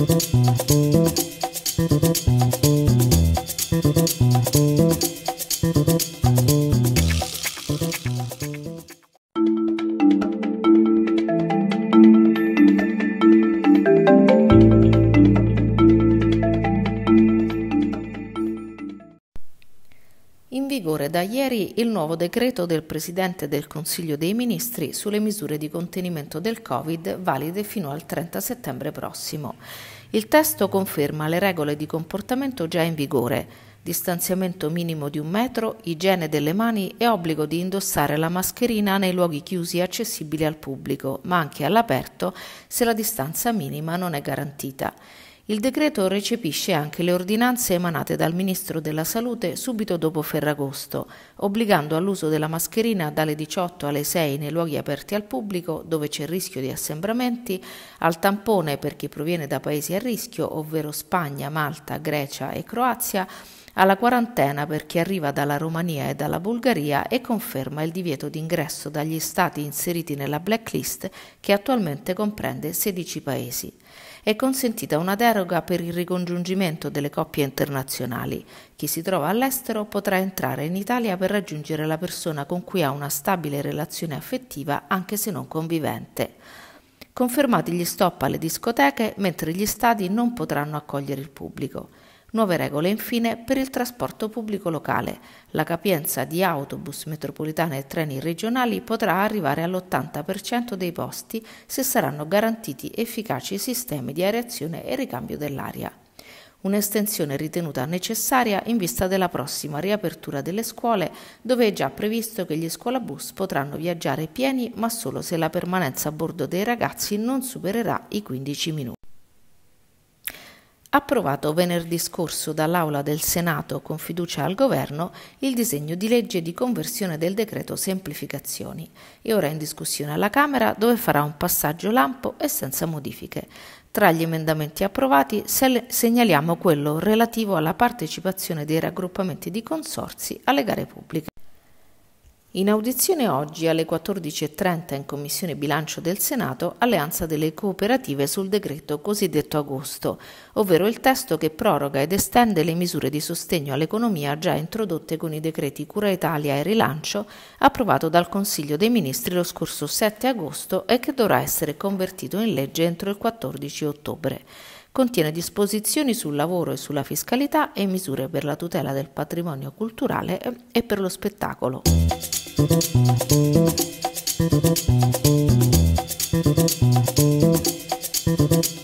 Thank you. vigore da ieri il nuovo decreto del Presidente del Consiglio dei Ministri sulle misure di contenimento del Covid valide fino al 30 settembre prossimo. Il testo conferma le regole di comportamento già in vigore, distanziamento minimo di un metro, igiene delle mani e obbligo di indossare la mascherina nei luoghi chiusi e accessibili al pubblico, ma anche all'aperto se la distanza minima non è garantita. Il decreto recepisce anche le ordinanze emanate dal Ministro della Salute subito dopo Ferragosto, obbligando all'uso della mascherina dalle 18 alle 6 nei luoghi aperti al pubblico dove c'è il rischio di assembramenti, al tampone per chi proviene da paesi a rischio, ovvero Spagna, Malta, Grecia e Croazia, alla quarantena per chi arriva dalla Romania e dalla Bulgaria e conferma il divieto d'ingresso dagli stati inseriti nella blacklist che attualmente comprende 16 paesi. È consentita una deroga per il ricongiungimento delle coppie internazionali. Chi si trova all'estero potrà entrare in Italia per raggiungere la persona con cui ha una stabile relazione affettiva anche se non convivente. Confermati gli stop alle discoteche, mentre gli stadi non potranno accogliere il pubblico. Nuove regole infine per il trasporto pubblico locale. La capienza di autobus, metropolitane e treni regionali potrà arrivare all'80% dei posti se saranno garantiti efficaci sistemi di aerazione e ricambio dell'aria un'estensione ritenuta necessaria in vista della prossima riapertura delle scuole, dove è già previsto che gli scuolabus potranno viaggiare pieni ma solo se la permanenza a bordo dei ragazzi non supererà i 15 minuti approvato venerdì scorso dall'Aula del Senato con fiducia al Governo il disegno di legge di conversione del decreto semplificazioni e ora in discussione alla Camera dove farà un passaggio lampo e senza modifiche. Tra gli emendamenti approvati segnaliamo quello relativo alla partecipazione dei raggruppamenti di consorsi alle gare pubbliche. In audizione oggi alle 14.30 in Commissione Bilancio del Senato Alleanza delle Cooperative sul decreto cosiddetto agosto, ovvero il testo che proroga ed estende le misure di sostegno all'economia già introdotte con i decreti Cura Italia e Rilancio, approvato dal Consiglio dei Ministri lo scorso 7 agosto e che dovrà essere convertito in legge entro il 14 ottobre contiene disposizioni sul lavoro e sulla fiscalità e misure per la tutela del patrimonio culturale e per lo spettacolo. Thank you.